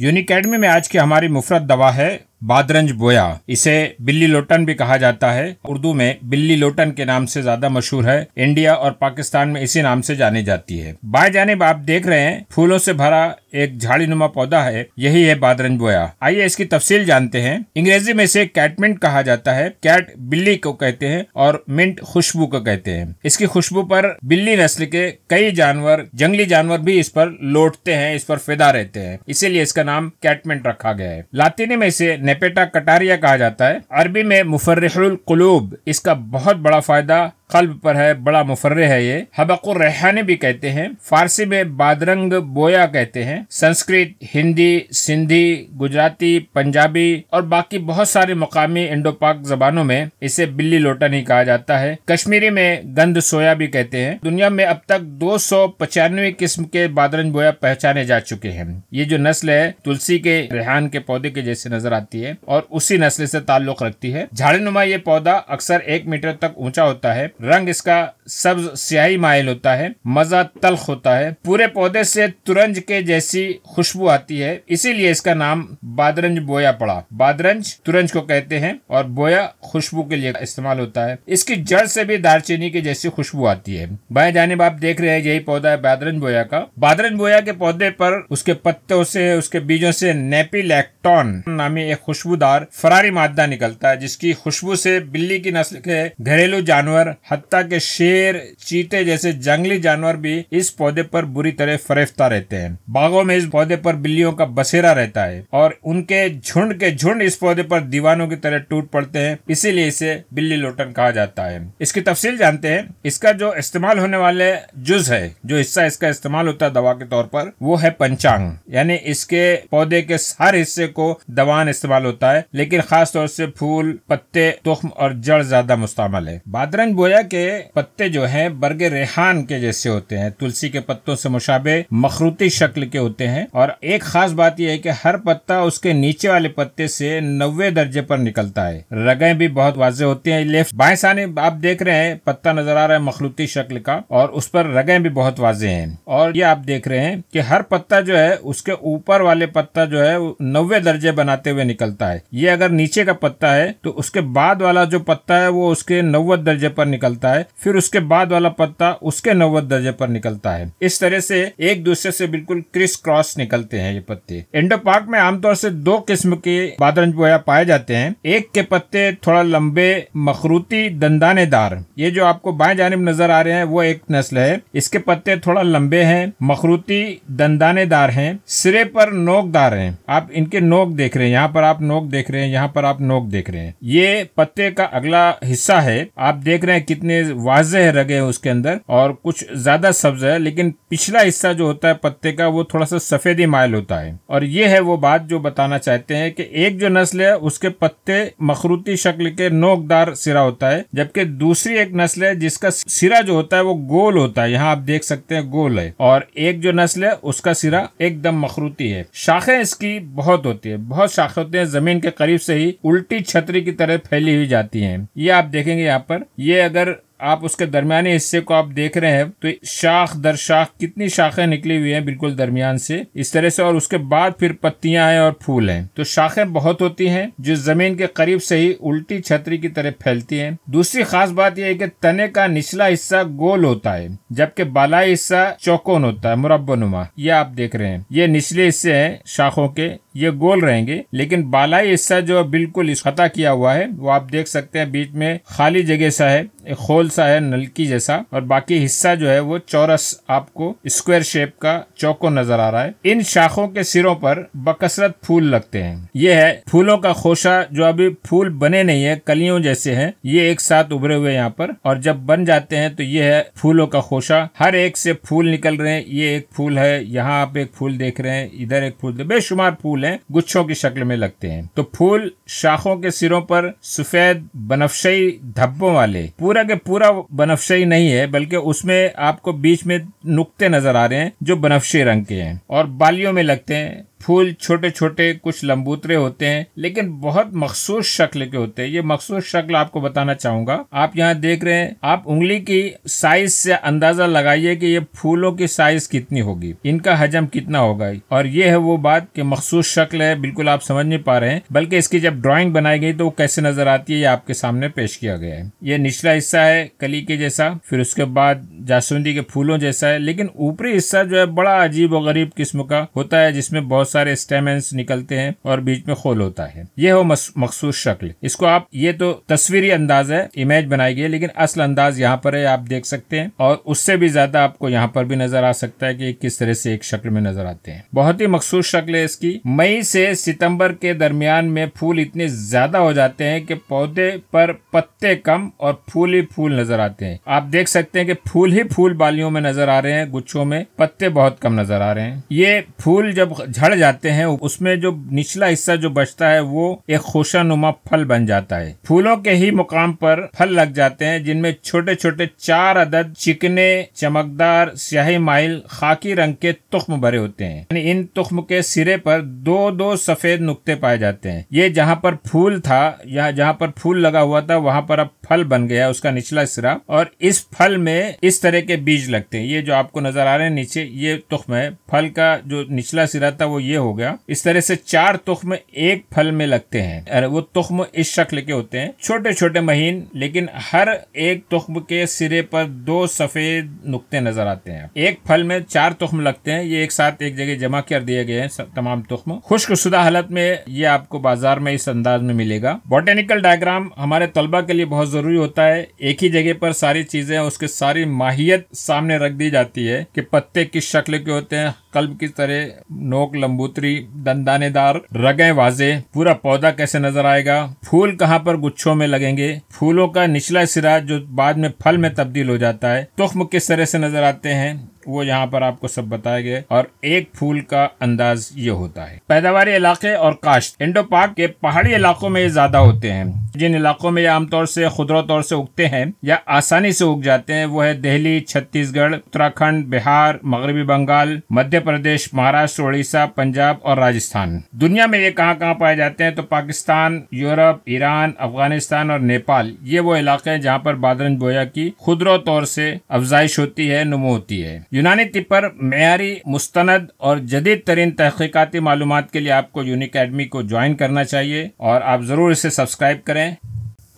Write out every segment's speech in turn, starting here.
यूनिकेडमी में आज की हमारी मुफरत दवा है बादरंज बोया इसे बिल्ली लोटन भी कहा जाता है उर्दू में बिल्ली लोटन के नाम से ज्यादा मशहूर है इंडिया और पाकिस्तान में इसी नाम से जानी जाती है बाएं जानेब आप देख रहे हैं फूलों से भरा एक झाड़ी नुमा पौधा है यही है बादरंज बोया आइए इसकी तफसील जानते हैं अंग्रेजी में इसे कैटमिंट कहा जाता है कैट बिल्ली को कहते हैं और मिंट खुशबू को कहते हैं इसकी खुशबू पर बिल्ली नस्ल के कई जानवर जंगली जानवर भी इस पर लौटते हैं इस पर फिदा रहते हैं इसीलिए इसका नाम कैटमेंट रखा गया है लातिनी में इसे नेपेटा कटारिया कहा जाता है अरबी में मुफर्रहुल कुलूब इसका बहुत बड़ा फायदा कल्ब पर है बड़ा मुफर्रे है ये हबकुर रेहाने भी कहते हैं फारसी में बादरंग बोया कहते हैं संस्कृत हिंदी सिंधी गुजराती पंजाबी और बाकी बहुत सारे मकामी इंडो पाक जबानों में इसे बिल्ली लोटा नहीं कहा जाता है कश्मीरी में गंद सोया भी कहते हैं दुनिया में अब तक दो सौ पचानवे किस्म के बादरंग बोया पहचाने जा चुके हैं ये जो नस्ल है तुलसी के रेहान के पौधे के जैसे नजर आती है और उसी नस्ल से ताल्लुक रखती है झाड़ी नुमा ये पौधा अक्सर एक मीटर तक ऊंचा होता है रंग इसका सब्ज स्याही माइल होता है मजा तल्ख होता है पूरे पौधे से तुरंज के जैसी खुशबू आती है इसीलिए इसका नाम बादरंज बोया पड़ा बादरंज तुरंज को कहते हैं और बोया खुशबू के लिए इस्तेमाल होता है इसकी जड़ से भी दालचीनी की जैसी खुशबू आती है बाएं जानब आप देख रहे हैं यही पौधा है बादरंज बोया का बादरंज बोया के पौधे पर उसके पत्तों से उसके बीजों से नेपीलैक्टॉन नामी एक खुशबूदार फरारी मादा निकलता है जिसकी खुशबू से बिल्ली की नस्ल के घरेलू जानवर हत्या के शेर शेर चीते जैसे जंगली जानवर भी इस पौधे पर बुरी तरह फरेफता रहते हैं बागों में इस पौधे पर बिल्लियों का बसेरा रहता है और उनके झुंड के झुंड इस पौधे पर दीवानों की तरह टूट पड़ते हैं इसीलिए इसे बिल्ली लोटन कहा जाता है इसकी तफसील जानते हैं इसका जो इस्तेमाल होने वाले जुज है जो हिस्सा इसका इस्तेमाल होता है दवा के तौर पर वो है पंचांग यानी इसके पौधे के हर हिस्से को दवान इस्तेमाल होता है लेकिन खास तौर से फूल पत्ते तुख्म और जड़ ज्यादा मुस्तमल है बादरंग बोया के पत्ते जो हैं बर्ग रेहान के जैसे होते हैं तुलसी के पत्तों से मुशाबे मखरूती शक्ल के होते हैं और एक खास बात यह है कि हर पत्ता उसके नीचे वाले पत्ते से नब्बे दर्जे पर निकलता है रगे भी बहुत वाजे होती हैं लेफ्ट बाएं साने आप देख रहे हैं पत्ता नजर आ रहा है मखलूती शक्ल का और उस पर रगे भी बहुत वाजे हैं और ये आप देख रहे हैं कि हर पत्ता जो है उसके ऊपर वाले पत्ता जो है नब्बे दर्जे बनाते हुए निकलता है ये अगर नीचे का पत्ता है तो उसके बाद वाला जो पत्ता है वो उसके नब्बे दर्जे पर निकलता है फिर उसके उसके बाद वाला पत्ता उसके नौवे दर्जे पर निकलता है इस तरह से एक दूसरे से बिल्कुल क्रिस क्रॉस निकलते हैं ये पत्ते इंडो पार्क में आमतौर से दो किस्म के बादरंज बोया पाए जाते हैं एक के पत्ते थोड़ा लंबे मखरूती दंदानेदार ये जो आपको बाएं जानब नजर आ रहे हैं वो एक नस्ल है इसके पत्ते थोड़ा लंबे हैं मखरूती दंदानेदार हैं सिरे पर नोकदार हैं आप इनके नोक देख रहे हैं यहाँ पर आप नोक देख रहे हैं यहाँ पर आप नोक देख रहे हैं ये पत्ते का अगला हिस्सा है आप देख रहे हैं कितने वाजे पत्ते रगे हैं उसके अंदर और कुछ ज्यादा सब्ज है लेकिन पिछला हिस्सा जो होता है पत्ते का वो थोड़ा सा सफेदी माइल होता है और ये है वो बात जो बताना चाहते हैं कि एक जो नस्ल है उसके पत्ते मखरूती शक्ल के नोकदार सिरा होता है जबकि दूसरी एक नस्ल है जिसका सिरा जो होता है वो गोल होता है यहाँ आप देख सकते हैं गोल है और एक जो नस्ल है उसका सिरा एकदम मखरूती है शाखें इसकी बहुत होती है बहुत शाखें होती हैं जमीन के करीब से ही उल्टी छतरी की तरह फैली हुई जाती है ये आप देखेंगे यहाँ पर ये अगर आप उसके दरमिया हिस्से को आप देख रहे हैं तो शाख दर शाख कितनी शाखें निकली हुई हैं बिल्कुल दरमियान से इस तरह से और उसके बाद फिर पत्तियां हैं और फूल हैं तो शाखें बहुत होती हैं जो जमीन के करीब से ही उल्टी छतरी की तरह फैलती हैं दूसरी खास बात यह है कि तने का निचला हिस्सा गोल होता है जबकि बालाई हिस्सा चौकोन होता है नुमा ये आप देख रहे हैं ये निचले हिस्से हैं शाखों के ये गोल रहेंगे लेकिन बालाई हिस्सा जो बिल्कुल खता किया हुआ है वो आप देख सकते हैं बीच में खाली जगह सा है एक खोल सा है नलकी जैसा और बाकी हिस्सा जो है वो चौरस आपको स्क्वायर शेप का चौको नजर आ रहा है इन शाखों के सिरों पर बकसरत फूल लगते हैं ये है फूलों का खोशा जो अभी फूल बने नहीं है कलियों जैसे हैं ये एक साथ उभरे हुए यहाँ पर और जब बन जाते हैं तो ये है फूलों का खोशा हर एक से फूल निकल रहे हैं ये एक फूल है यहाँ आप एक फूल देख रहे हैं इधर एक फूल बेशुमार फूल है में गुच्छों की शक्ल में लगते हैं तो फूल शाखों के सिरों पर सफेद बनफशई धब्बों वाले पूरा के पूरा बनफशई नहीं है बल्कि उसमें आपको बीच में नुकते नजर आ रहे हैं जो बनफशी रंग के हैं और बालियों में लगते हैं फूल छोटे छोटे कुछ लंबूतरे होते हैं लेकिन बहुत मखसूस शक्ल के होते हैं ये मखसूस शक्ल आपको बताना चाहूंगा आप यहाँ देख रहे हैं आप उंगली की साइज से अंदाजा लगाइए कि ये फूलों की साइज कितनी होगी इनका हजम कितना होगा और ये है वो बात कि मखसूस शक्ल है बिल्कुल आप समझ नहीं पा रहे हैं बल्कि इसकी जब ड्रॉइंग बनाई गई तो वो कैसे नजर आती है ये आपके सामने पेश किया गया है ये निचला हिस्सा है कली के जैसा फिर उसके बाद जासुंदी के फूलों जैसा है लेकिन ऊपरी हिस्सा जो है बड़ा अजीब और गरीब किस्म का होता है जिसमें बहुत बहुत सारे स्टेमेंस निकलते हैं और बीच में खोल होता है ये हो मखसूस शक्ल इसको आप ये तो तस्वीरी अंदाज है इमेज बनाई गई है लेकिन असल अंदाज यहाँ पर है आप देख सकते हैं और उससे भी ज्यादा आपको यहाँ पर भी नजर आ सकता है कि किस तरह से एक शक्ल में नजर आते हैं बहुत ही मखसूस शक्ल है इसकी मई से सितंबर के दरमियान में फूल इतने ज्यादा हो जाते हैं कि पौधे पर पत्ते कम और फूल ही फूल नजर आते हैं आप देख सकते हैं कि फूल ही फूल बालियों में नजर आ रहे हैं गुच्छों में पत्ते बहुत कम नजर आ रहे हैं ये फूल जब झड़ जाते हैं उसमें जो निचला हिस्सा जो बचता है वो एक खुशानुमा फल बन जाता है फूलों के ही मुकाम पर फल लग जाते हैं जिनमें छोटे छोटे चार अदद चिकने चमकदार स्याही माइल खाकी रंग के तुख्म भरे होते हैं इन तुख्म के सिरे पर दो दो सफेद नुकते पाए जाते हैं ये जहाँ पर फूल था या जहाँ पर फूल लगा हुआ था वहाँ पर अब फल बन गया उसका निचला सिरा और इस फल में इस तरह के बीज लगते हैं ये जो आपको नजर आ रहे हैं नीचे ये तुख्म है फल का जो निचला सिरा था वो ये हो गया इस तरह से चार तुख्म एक फल में लगते हैं और वो तुख्म इस शक्ल के होते हैं छोटे छोटे महीन लेकिन हर एक तुख्म के सिरे पर दो सफेद नुकते नजर आते हैं एक फल में चार तुख्म लगते हैं ये एक साथ एक जगह जमा कर दिए गए हैं तमाम तुख्म खुश्क शुदा हालत में ये आपको बाजार में इस अंदाज में मिलेगा बॉटेनिकल डायग्राम हमारे तलबा के लिए बहुत जरूरी होता है एक ही जगह पर सारी चीजें उसके सारी माहियत सामने रख दी जाती है कि पत्ते किस शक्ल के होते हैं कल्ब की तरह नोक लंबूतरी दंदानेदार रगें वाजे पूरा पौधा कैसे नजर आएगा फूल कहाँ पर गुच्छों में लगेंगे फूलों का निचला सिरा जो बाद में फल में तब्दील हो जाता है तुख्म किस तरह से नजर आते हैं वो यहाँ पर आपको सब बताया गया और एक फूल का अंदाज ये होता है पैदावारी इलाके और काश्त इंडो पाक के पहाड़ी इलाकों में ज्यादा होते हैं जिन इलाकों में आमतौर से खुदरा तौर से उगते हैं या आसानी से उग जाते हैं वो है दिल्ली छत्तीसगढ़ उत्तराखंड बिहार मगरबी बंगाल मध्य प्रदेश महाराष्ट्र उड़ीसा पंजाब और राजस्थान दुनिया में ये कहाँ कहाँ पाए जाते हैं तो पाकिस्तान यूरोप ईरान अफगानिस्तान और नेपाल ये वो इलाके हैं जहाँ पर बादरंज बोया की खुदरा तौर से अफजाइश होती है नुमो होती है यूनानी टिपर मैारी मुस्तंद और जदीद तरीन तहकीकती मालूम के लिए आपको यूनिक एडमी को ज्वाइन करना चाहिए और आप ज़रूर इसे सब्सक्राइब करें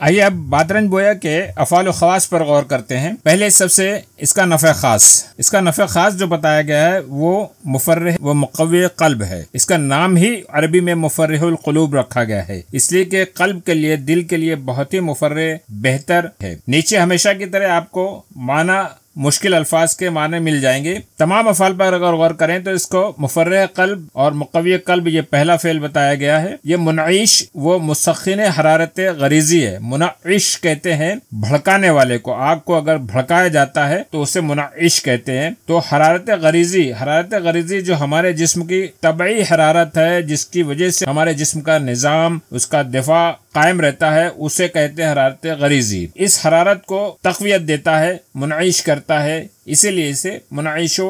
आइए अब बादरंज बोया के अफाल खवास पर गौर करते हैं पहले सबसे इसका नफ़े खास इसका नफ़े खास जो बताया गया है वो मुफर व मकव कल्ब है इसका नाम ही अरबी में मुफर्रकलूब रखा गया है इसलिए कि कल्ब के लिए दिल के लिए बहुत ही मुफर बेहतर है नीचे हमेशा की तरह आपको माना मुश्किल अल्फाज के माने मिल जाएंगे तमाम अफाल पर अगर गौर करें तो इसको मुफर कल्ब और मुकवी कल्ब ये पहला फेल बताया गया है ये मुनाइश वो मुस्किन हरारत गरीजी है मुनाइश कहते हैं भड़काने वाले को आग को अगर भड़काया जाता है तो उसे मुनाइश कहते हैं तो हरारत गरीजी हरारत गरीजी जो हमारे जिसम की तबई हरारत है जिसकी वजह से हमारे जिसम का निज़ाम उसका दिफा कायम रहता है उसे कहते हैं हरारत गरीजी इस हरारत को तकवीत देता है मुनाइश कर करता है इसीलिए इसे मुनाइशो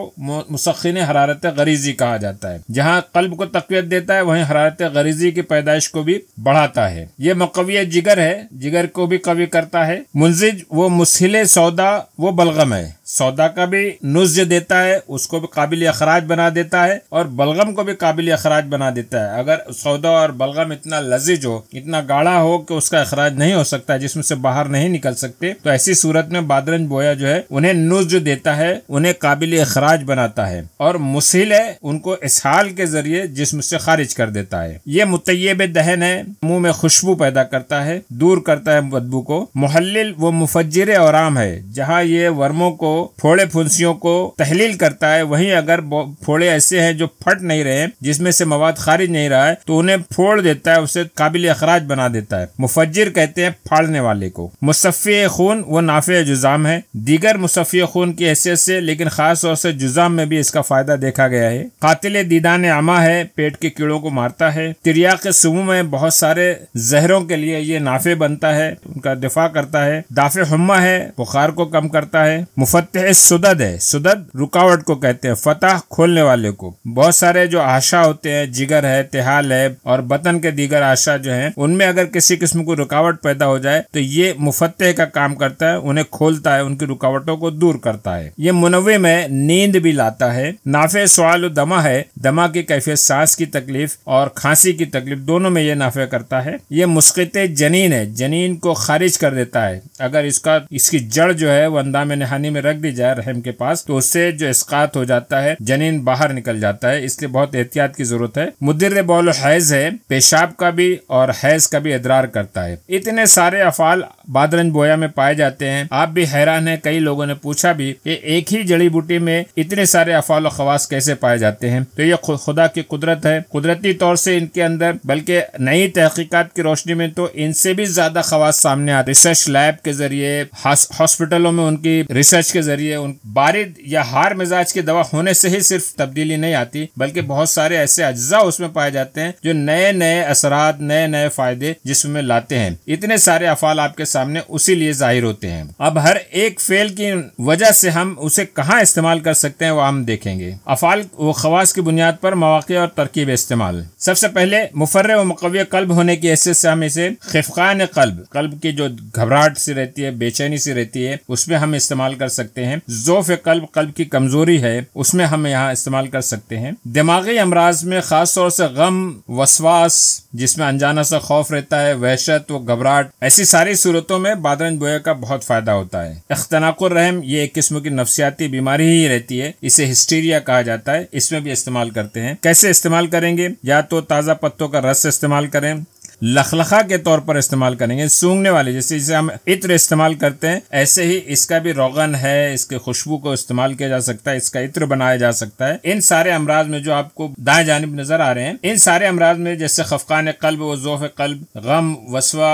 मुसखिन हरारत गरीजी कहा जाता है जहाँ कल्ब को तकवीत देता है वहीं हरारत गरीजी की पैदाइश को भी बढ़ाता है ये मकवी जिगर है जिगर को भी कवि करता है मुंजिज वो मुसहिल सौदा वो बलगम है सौदा का भी नुज देता है उसको भी काबिल अखराज बना देता है और बलगम को भी काबिल अखराज बना देता है अगर सौदा और बलगम इतना लजीज हो इतना गाढ़ा हो कि उसका अखराज नहीं हो सकता जिसमें से बाहर नहीं निकल सकते तो ऐसी सूरत में बादरंज बोया जो है उन्हें नुज देता देता है उन्हें काबिल अखराज बनाता है और मुसिल है उनको इसहाल के जरिए जिसम से खारिज कर देता है ये मुतयब दहन है मुंह में खुशबू पैदा करता है दूर करता है बदबू को महल व मुफजर औराम है जहाँ ये वर्मों को फोड़े फुंसियों को तहलील करता है वहीं अगर फोड़े ऐसे हैं जो फट नहीं रहे जिसमें से मवाद खारिज नहीं रहा है तो उन्हें फोड़ देता है उसे काबिल अखराज बना देता है मुफजर कहते हैं फाड़ने वाले को मुसफ़ी खून वो नाफे जुजाम है दीगर मुसफ़ी खून की हैसियत से लेकिन ख़ास तौर से जुजाम में भी इसका फ़ायदा देखा गया है कातिल दीदान आमा है पेट के कीड़ों को मारता है त्रिया के सुबह में बहुत सारे जहरों के लिए ये नाफे बनता है उनका दिफा करता है दाफे हम्मा है बुखार को कम करता है मुफत सुदद है सुदद रुकावट को कहते हैं फतह खोलने वाले को बहुत सारे जो आशा होते हैं जिगर है तिहाल है और बतन के दीगर आशा जो है उनमें अगर किसी किस्म को रुकावट पैदा हो जाए तो ये मुफत का काम करता है उन्हें खोलता है उनकी रुकावटों को दूर करता है है ये मुनवे में नींद भी लाता है नाफे सवाल दमा है दमा की कैफियत सांस की तकलीफ और खांसी की तकलीफ दोनों में ये नाफे करता है ये मुस्कित जनीन है जनीन को खारिज कर देता है अगर इसका इसकी जड़ जो है वो अंदाम नहानी में रख दी जाए रहम के पास तो उससे जो इसकात हो जाता है जनीन बाहर निकल जाता है इसलिए बहुत एहतियात की जरूरत है मुदिर बोल हैज है पेशाब का भी और हैज का भी इदरार करता है इतने सारे अफाल बादरंज बोया में पाए जाते हैं आप भी हैरान है कई लोगों ने पूछा भी कि एक ही जड़ी बूटी में इतने सारे अफाल खवास कैसे पाए जाते हैं तो ये खुदा की कुदरत है कुदरती तौर से इनके अंदर बल्कि नई तहकीकत की रोशनी में तो इनसे भी ज्यादा खवास सामने आते रिसर्च लैब के जरिए हॉस्पिटलों में उनकी रिसर्च के जरिए उन बारिद या हार मिजाज की दवा होने से ही सिर्फ तब्दीली नहीं आती बल्कि बहुत सारे ऐसे अज्जा उसमें पाए जाते हैं जो नए नए असरात नए नए फायदे जिसमें लाते हैं इतने सारे अफाल आपके सामने उसी लिए जाहिर होते हैं अब हर एक फेल की वजह से हम उसे कहाँ इस्तेमाल कर सकते हैं वो हम देखेंगे अफाल व खवास की बुनियाद पर मौके और तरकीब इस्तेमाल सबसे पहले मुफर व मकव कल्ब होने की हैसियत से हम इसे खिफकान कल्ब कल्ब की जो घबराहट सी रहती है बेचैनी सी रहती है उसमें हम इस्तेमाल कर सकते हैं जोफ कल्ब कल्ब की कमजोरी है उसमें हम यहाँ इस्तेमाल कर सकते हैं दिमागी अमराज में खास तौर से गम वसवास जिसमें अनजाना सा खौफ रहता है वहशत व घबराहट ऐसी सारी सूरतों में बादरन बोया का बहुत फायदा होता है अख्तनाकुर रहम ये एक किस्म की की नफसियाती बीमारी ही रहती है इसे हिस्टीरिया कहा जाता है इसमें भी इस्तेमाल करते हैं कैसे इस्तेमाल करेंगे या तो ताज़ा पत्तों का रस इस्तेमाल करें लखलखा के तौर पर इस्तेमाल करेंगे सूंघने वाले जैसे जैसे हम इत्र इस्तेमाल करते हैं ऐसे ही इसका भी रोगन है इसके खुशबू को इस्तेमाल किया जा सकता है इसका इत्र बनाया जा सकता है इन सारे अमराज में जो आपको दाएं जानब नजर आ रहे हैं इन सारे अमराज में जैसे खफकान कल्ब वजोफ कल्ब गम वसवा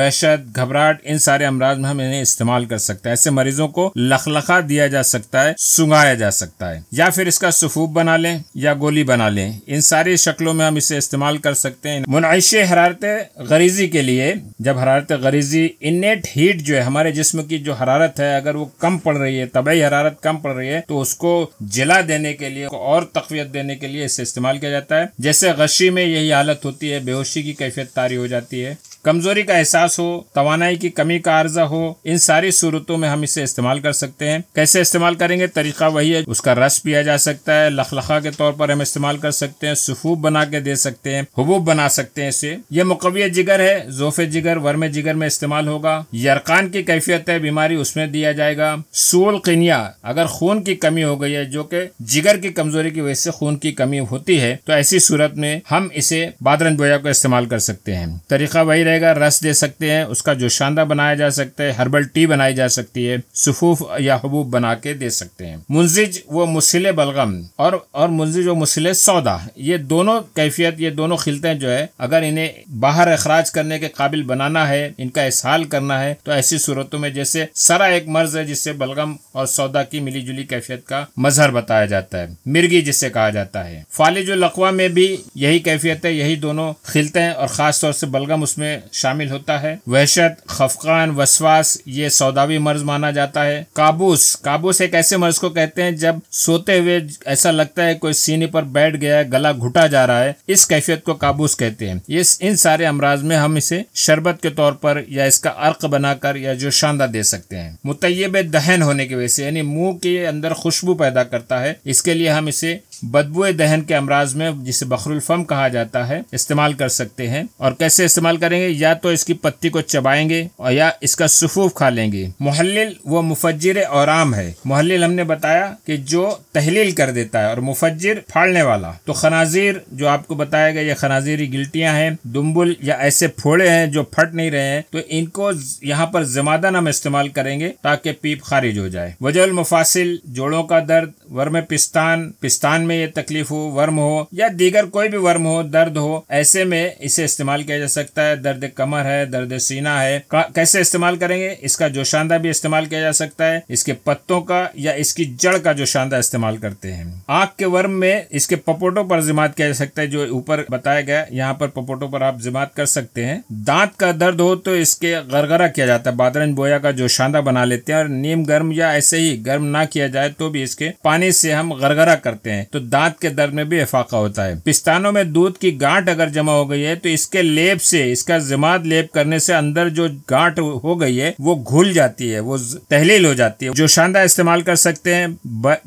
वहशत घबराहट इन सारे अमराज में हम इन्हें इस्तेमाल कर सकते हैं ऐसे मरीजों को लखलखा दिया जा सकता है सुंगाया जा सकता है या फिर इसका सफूब बना लें या गोली बना लें इन सारी शक्लों में हम इसे इस्तेमाल कर सकते हैं मुनश हरारत हरारत गरीजी के लिए जब हरारत गरीजी इनेट हीट जो है हमारे जिस्म की जो हरारत है अगर वो कम पड़ रही है तबई हरारत कम पड़ रही है तो उसको जला देने के लिए और तकवीत देने के लिए इसे इस्तेमाल किया जाता है जैसे गशी में यही हालत होती है बेहोशी की कैफियत तारी हो जाती है कमजोरी का एहसास हो तोानाई की कमी का अर्जा हो इन सारी सूरतों में हम इसे इस्तेमाल कर सकते हैं कैसे इस्तेमाल करेंगे तरीका वही है उसका रस पिया जा सकता है लखलखा के तौर पर हम इस्तेमाल कर सकते हैं सुफूब बना के दे सकते हैं हबूब बना सकते हैं इसे यह मुकविय जिगर है जोफे जिगर वर्म जिगर में इस्तेमाल होगा यरकान की कैफियत है बीमारी उसमें दिया जाएगा सोल किनिया अगर खून की कमी हो गई है जो कि जिगर की कमजोरी की वजह से खून की कमी होती है तो ऐसी सूरत में हम इसे बादरन बोया को इस्तेमाल कर सकते हैं तरीका वही रहेगा रस दे सकते हैं उसका जोशांदा बनाया जा सकता है हर्बल टी बनाई जा सकती है सुफूफ या हबूब बना के दे सकते हैं मुंजिज व मुसिल बलगम और और मुंजिज व मुसिल सौदा ये दोनों कैफियत ये दोनों खिलते जो है अगर इन्हें बाहर अखराज करने के काबिल बनाना है इनका इसहाल करना है तो ऐसी सूरतों में जैसे सरा एक मर्ज है जिससे बलगम और सौदा की मिली जुली कैफियत का मजहर बताया जाता है मिर्गी जिसे कहा जाता है फालिज लकवा में भी यही कैफियत है यही दोनों खिलते हैं और ख़ास तौर से बलगम उसमें शामिल होता है वहशत खफकान वसवास ये सौदावी मर्ज माना जाता है काबूस काबूस एक ऐसे मर्ज को कहते हैं जब सोते हुए ऐसा लगता है कोई सीने पर बैठ गया है गला घुटा जा रहा है इस कैफियत को काबूस कहते हैं इस इन सारे अमराज में हम इसे शरबत के तौर पर या इसका अर्क बनाकर या जो शानदा दे सकते हैं मुतयब दहन होने की वजह से यानी मुंह के अंदर खुशबू पैदा करता है इसके लिए हम इसे बदबू दहन के अमराज में जिसे बखरुल फम कहा जाता है इस्तेमाल कर सकते हैं और कैसे इस्तेमाल करेंगे या तो इसकी पत्ती को चबाएंगे और या इसका सुफूफ खा लेंगे मुहल्लिल वो मुफजर और है मुहल्लिल हमने बताया कि जो तहलील कर देता है और मुफजर फाड़ने वाला तो खनाजीर जो आपको बताया गया ये खनाजीरी गिल्टियाँ हैं दुम्बुल या ऐसे फोड़े हैं जो फट नहीं रहे हैं तो इनको यहाँ पर जमादन हम इस्तेमाल करेंगे ताकि पीप खारिज हो जाए वजह मुफासिल जोड़ों का दर्द वर्म पिस्तान पिस्तान में ये तकलीफ हो वर्म हो या दीगर कोई भी वर्म हो दर्द हो ऐसे में इसे इस्तेमाल किया जा सकता है दर्द कमर है दर्द सीना है कैसे इस्तेमाल करेंगे इसका जोशांदा भी इस्तेमाल किया जा सकता है इसके पत्तों का या इसकी जड़ का जोशांदा इस्तेमाल करते हैं आंख के वर्म में इसके पपोटों पर जिमात किया जा सकता है जो ऊपर बताया गया यहाँ पर पपोटों पर आप जिमात कर सकते हैं दांत का दर्द हो तो इसके गरगरा किया जाता है बादरन बोया का जोशांदा बना लेते हैं और नीम गर्म या ऐसे ही गर्म ना किया जाए तो भी इसके पानी पानी से हम गरगरा करते हैं तो दांत के दर्द में भी इफाका होता है पिस्तानों में दूध की गांठ अगर जमा हो गई है तो इसके लेप से इसका जमात लेप करने से अंदर जो गांठ हो गई है वो घुल जाती है वो तहलील हो जाती है जो शानदार इस्तेमाल कर सकते हैं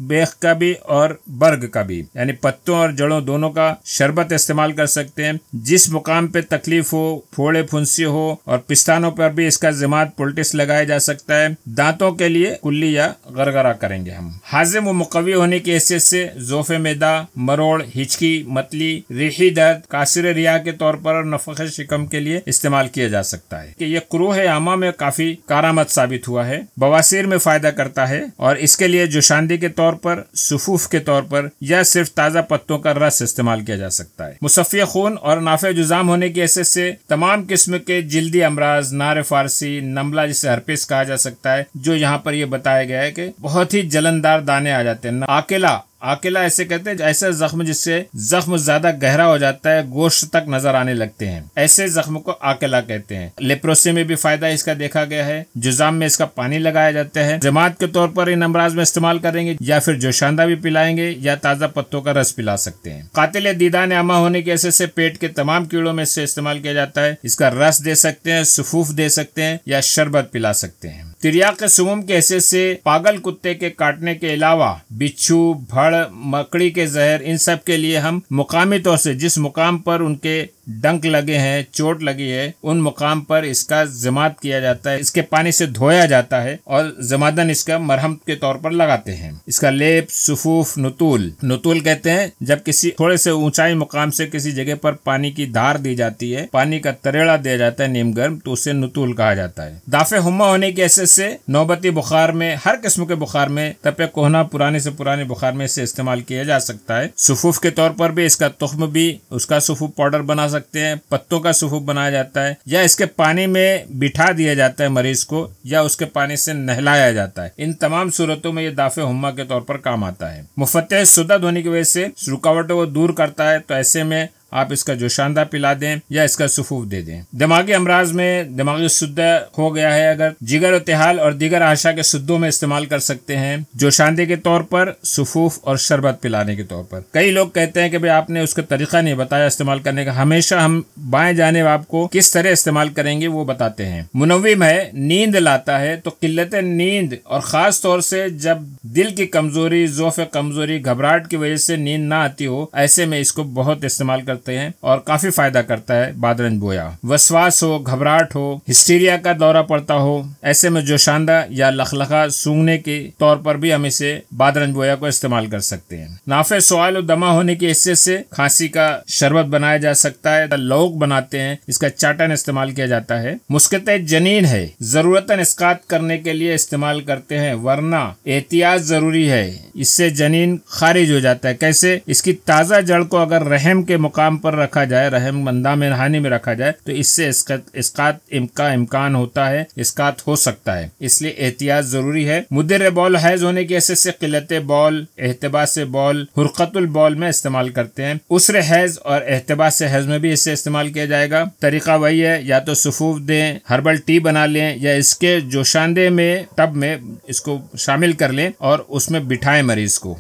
बेख का भी और बर्ग का भी यानी पत्तों और जड़ों दोनों का शरबत इस्तेमाल कर सकते हैं जिस मुकाम पे तकलीफ हो फोड़े फुंसी हो और पिस्तानों पर भी इसका जमात पोल्टिस लगाया जा सकता है दांतों के लिए कुल्ली या गरगरा करेंगे हम हाजिम व कवि होने की हैसियत से जोफे मैदा मरोड़ हिचकी मतली रेही दर्द कासिर रिया के तौर पर और नफक शिकम के लिए इस्तेमाल किया जा सकता है कि ये है आमा में काफी कारामद साबित हुआ है बवासीर में फायदा करता है और इसके लिए जोशांदी के तौर पर सफूफ के तौर पर या सिर्फ ताज़ा पत्तों का रस इस्तेमाल किया जा सकता है मुसफिया खून और नाफे जुजाम होने की हैसियत से तमाम किस्म के जल्दी अमराज नार फारसी नमला जिसे हरपेस कहा जा सकता है जो यहाँ पर यह बताया गया है कि बहुत ही जलनदार दाने आ जाते हैं लेना आकेला आकेला ऐसे कहते हैं ऐसा जख्म जिससे जख्म ज्यादा गहरा हो जाता है गोश्त तक नजर आने लगते हैं ऐसे जख्म को आकेला कहते हैं लेप्रोसी में भी फायदा इसका देखा गया है जुजाम में इसका पानी लगाया जाता है जमात के तौर पर इन अमराज में इस्तेमाल करेंगे या फिर जोशांदा भी पिलाएंगे या ताजा पत्तों का रस पिला सकते हैं कातिल ने आमा होने की ऐसे पेट के तमाम कीड़ों में इसे इस्तेमाल किया जाता है इसका रस दे सकते हैं सुफूफ दे सकते हैं या शरबत पिला सकते हैं के सुमम के हिस्से से पागल कुत्ते के काटने के अलावा बिच्छू भड़ मकड़ी के जहर इन सब के लिए हम मुकामी तौर से जिस मुकाम पर उनके डंक लगे हैं चोट लगी है उन मुकाम पर इसका जमात किया जाता है इसके पानी से धोया जाता है और जमादन इसका मरहम के तौर पर लगाते हैं इसका लेप सुफूफ नतूल नतूल कहते हैं जब किसी थोड़े से ऊंचाई मुकाम से किसी जगह पर पानी की धार दी जाती है पानी का तरेड़ा दिया जाता है नीम गर्म तो उसे नतूल कहा जाता है दाफे हम होने की ऐसे से नौबती बुखार में हर किस्म के बुखार में तपे कोहना पुराने से पुराने बुखार में इसे इस्तेमाल किया जा सकता है सुफूफ के तौर पर भी इसका तुख्म भी उसका सुफूफ पाउडर बना सकते हैं पत्तों का सूप बनाया जाता है या इसके पानी में बिठा दिया जाता है मरीज को या उसके पानी से नहलाया जाता है इन तमाम सूरतों में ये दाफे हुमा के तौर पर काम आता है मुफत सुदा होने की वजह से रुकावटों को दूर करता है तो ऐसे में आप इसका जोशानदा पिला दें या इसका सफूफ दे दें दिमागी अमराज में दिमागी शुद्ध हो गया है अगर जिगर उतहाल और दीगर आशा के सुद्दों में इस्तेमाल कर सकते हैं जोशानदे के तौर पर सफूफ और शरबत पिलाने के तौर पर कई लोग कहते हैं कि भाई आपने उसका तरीका नहीं बताया इस्तेमाल करने का हमेशा हम बाएं जाने आपको किस तरह इस्तेमाल करेंगे वो बताते हैं मुनविम है नींद लाता है तो किल्लत नींद और ख़ास तौर से जब दिल की कमज़ोरी जोफ़ कमज़ोरी घबराहट की वजह से नींद ना आती हो ऐसे में इसको बहुत इस्तेमाल करते सकते हैं और काफी फायदा करता है बादरंज बोया वसवास हो घबराहट हो हिस्टीरिया का दौरा पड़ता हो ऐसे में जोशांदा या लखलखा सूंघने के तौर पर भी हम इसे बादरंज बोया को इस्तेमाल कर सकते हैं नाफे सवाल और दमा होने की हिस्से से खांसी का शरबत बनाया जा सकता है लोग बनाते हैं इसका चाटन इस्तेमाल किया जाता है मुस्कत जनीन है जरूरतन इसका करने के लिए इस्तेमाल करते हैं वरना एहतियात जरूरी है इससे जनीन खारिज हो जाता है कैसे इसकी ताज़ा जड़ को अगर रहम के मुकाम मकाम पर रखा जाए रहम मंदा में हानि में रखा जाए तो इससे इसका इसकात इमका इम्कान होता है इसकात हो सकता है इसलिए एहतियात जरूरी है मुदर बॉल हैज होने की ऐसे से किलत बॉल एहतबा से बॉल हरकतुल बॉल में इस्तेमाल करते हैं उसर हैज और एहतबा से हैज में भी इसे इस्तेमाल किया जाएगा तरीका वही है या तो सफूफ दें हर्बल टी बना लें या इसके जोशांदे में टब में इसको शामिल कर लें और उसमें बिठाएं मरीज को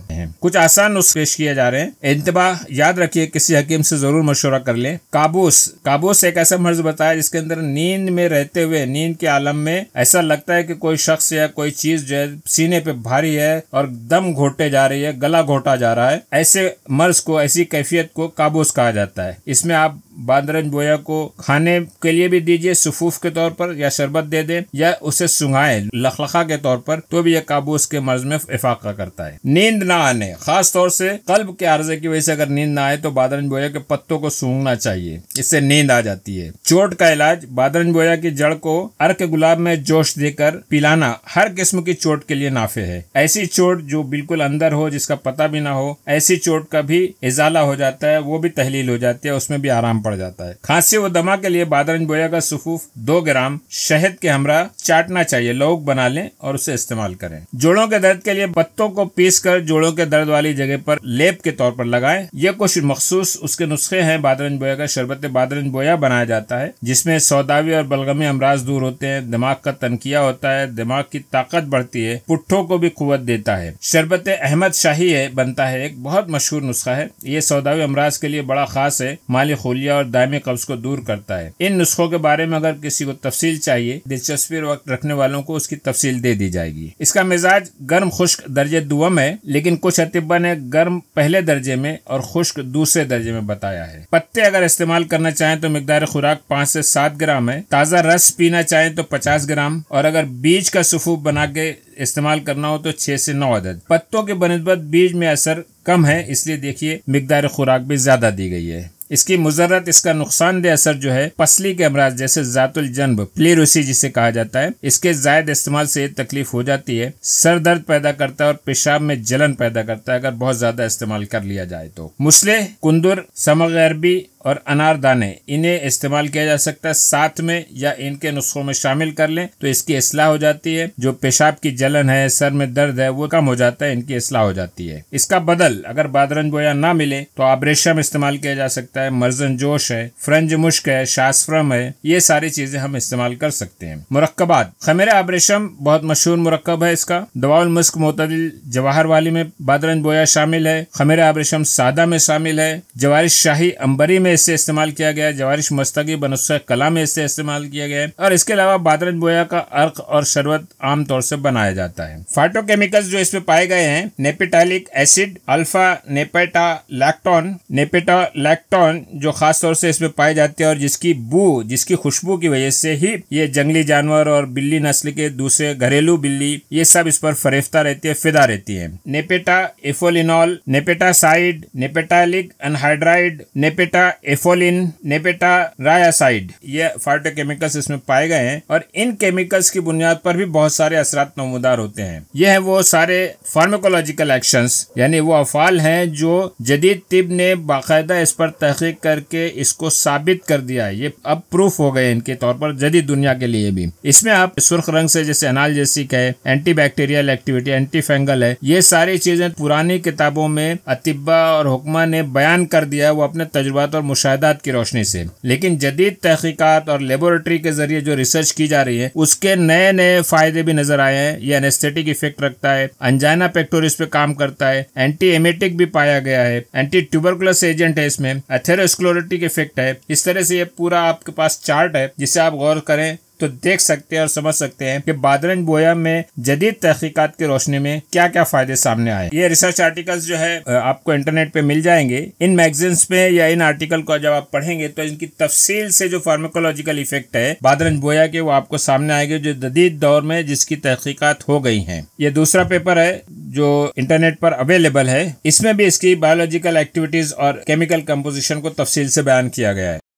कुछ आसान नुस्खे पेश किए जा रहे हैं इंतबा याद रखिए किसी हकीम से ज़रूर मशवरा कर लें काबूस काबूस एक ऐसा मर्ज बताया जिसके अंदर नींद में रहते हुए नींद के आलम में ऐसा लगता है कि कोई शख्स या कोई चीज़ जो है सीने पे भारी है और दम घोटे जा रही है गला घोटा जा रहा है ऐसे मर्ज को ऐसी कैफियत को काबूस कहा जाता है इसमें आप बांदरन बोया को खाने के लिए भी दीजिए सुफूफ के तौर पर या शरबत दे दें या उसे सुंघाए लखलखा के तौर पर तो भी यह काबू उसके मर्ज में इफाका करता है नींद ना आने खास तौर से कल्ब के आर्जे की वजह से अगर नींद ना आए तो बादरन बोया के पत्तों को सूंघना चाहिए इससे नींद आ जाती है चोट का इलाज बादरन बोया की जड़ को अर्क गुलाब में जोश देकर पिलाना हर किस्म की चोट के लिए नाफे है ऐसी चोट जो बिल्कुल अंदर हो जिसका पता भी ना हो ऐसी चोट का भी इजाला हो जाता है वो भी तहलील हो जाती है उसमें भी आराम पड़ जाता है खांसी व दमा के लिए बादरंज बोया का सफूफ दो ग्राम शहद के हमरा चाटना चाहिए लोग बना लें और उसे इस्तेमाल करें जोड़ों के दर्द के लिए पत्तों को पीस कर जोड़ों के दर्द वाली जगह पर लेप के तौर पर लगाए ये कुछ मखसूस उसके नुस्खे हैं बादरंज बोया का शरबत बादरंज बोया बनाया जाता है जिसमें सौदावी और बलगमी अमराज दूर होते हैं दिमाग का तनकिया होता है दिमाग की ताकत बढ़ती है पुट्ठों को भी कुत देता है शरबत अहमद शाही है बनता है एक बहुत मशहूर नुस्खा है ये सौदावी अमराज के लिए बड़ा खास है माली खोलिया और दायमे कब्ज को दूर करता है इन नुस्खों के बारे में अगर किसी को तफसील चाहिए दिलचस्पी वक्त रखने वालों को उसकी तफसील दे दी जाएगी इसका मिजाज गर्म खुश्क दर्जे दुवम है लेकिन कुछ अतिबा ने गर्म पहले दर्जे में और खुश्क दूसरे दर्जे में बताया है पत्ते अगर इस्तेमाल करना चाहें तो मकदार खुराक पाँच से सात ग्राम है ताज़ा रस पीना चाहें तो पचास ग्राम और अगर बीज का सफूफ बना के इस्तेमाल करना हो तो छह से नौ अदद पत्तों के बनस्बत बीज में असर कम है इसलिए देखिए मकदार खुराक भी ज़्यादा दी गई है इसकी मुजरत इसका नुकसानदेह असर जो है पसली के अमराज जैसे जातुल जन्ब प्लेरोसी जिसे कहा जाता है इसके जायद इस्तेमाल से तकलीफ हो जाती है सर दर्द पैदा करता है और पेशाब में जलन पैदा करता है अगर बहुत ज्यादा इस्तेमाल कर लिया जाए तो मुसले कुंदुर समी और अनारदाने इन्हें इस्तेमाल किया जा सकता है साथ में या इनके नुस्खों में शामिल कर लें तो इसकी असलाह हो जाती है जो पेशाब की जलन है सर में दर्द है वो कम हो जाता है इनकी असलाह हो जाती है इसका बदल अगर बादरन बोया ना मिले तो आब्रेशम इस्तेमाल किया जा सकता है मर्जन जोश है फ्रंज मुश्क है शास्फ्रम है ये सारी चीजें हम इस्तेमाल कर सकते हैं मुरक्कबात खमेर आब्रेशम बहुत मशहूर मुरक्कब है इसका दवाउल मुस्क मोतदिल जवाहर वाली में बादरन बोया शामिल है खमेर आब्रेशम सादा में शामिल है जवारिश शाही अंबरी में में इससे इस्तेमाल किया गया जवारिश मस्तगी बनसा कला में इससे इस्तेमाल किया गया और इसके अलावा बादरन बोया का अर्क और शरबत आमतौर से बनाया जाता है फाइटोकेमिकल्स जो इसमें पाए गए हैं नेपेटालिक एसिड अल्फा नेपेटा लैक्टॉन नेपेटा लैक्टॉन जो खास तौर से इसमें पाए जाते हैं और जिसकी बू जिसकी खुशबू की वजह से ही ये जंगली जानवर और बिल्ली नस्ल के दूसरे घरेलू बिल्ली ये सब इस पर फरेफ्ता रहती है फिदा रहती है नेपेटा एफोलिनॉल नेपेटासाइड नेपेटालिक अनहाइड्राइड नेपेटा एफोलिन नेपेटा रायासाइड ये फार्टोकेमिकल्स इसमें पाए गए हैं और इन केमिकल्स की बुनियाद पर भी बहुत सारे असरात नमोदार होते हैं ये है वो सारे फार्माकोलॉजिकल एक्शन यानी वो अफाल हैं जो जदीद तिब ने बाकायदा इस पर तहकीक करके इसको साबित कर दिया है ये अब प्रूफ हो गए इनके तौर पर जदीद दुनिया के लिए भी इसमें आप सुर्ख रंग से जैसे अनालजेसिक है anti bacterial activity anti fungal है ये सारी चीजें पुरानी किताबों में अतिबा और हुक्मा ने बयान कर दिया है वो अपने तजुर्बात और मुशाहदात की रोशनी से लेकिन जदीद तहकीकत और लेबोरेटरी के जरिए जो रिसर्च की जा रही है उसके नए नए फायदे भी नजर आए हैं ये एनेस्थेटिक इफेक्ट रखता है अंजाना पेक्टोरिस पे काम करता है एंटी एमेटिक भी पाया गया है एंटी ट्यूबरकुलस एजेंट है इसमें एथेरोस्क्लोरेटिक इफेक्ट है इस तरह से ये पूरा आपके पास चार्ट है जिसे आप गौर करें तो देख सकते हैं और समझ सकते हैं कि बादल बोया में जदीद तहकीकत की रोशनी में क्या क्या फायदे सामने आए ये रिसर्च आर्टिकल्स जो है आपको इंटरनेट पे मिल जाएंगे इन मैगजीन्स में या इन आर्टिकल को जब आप पढ़ेंगे तो इनकी तफसील से जो फार्माकोलॉजिकल इफेक्ट है बादरन बोया के वो आपको सामने आएंगे जो जदीद दौर में जिसकी तहकीकत हो गई है ये दूसरा पेपर है जो इंटरनेट पर अवेलेबल है इसमें भी इसकी बायोलॉजिकल एक्टिविटीज और केमिकल कंपोजिशन को तफसील से बयान किया गया है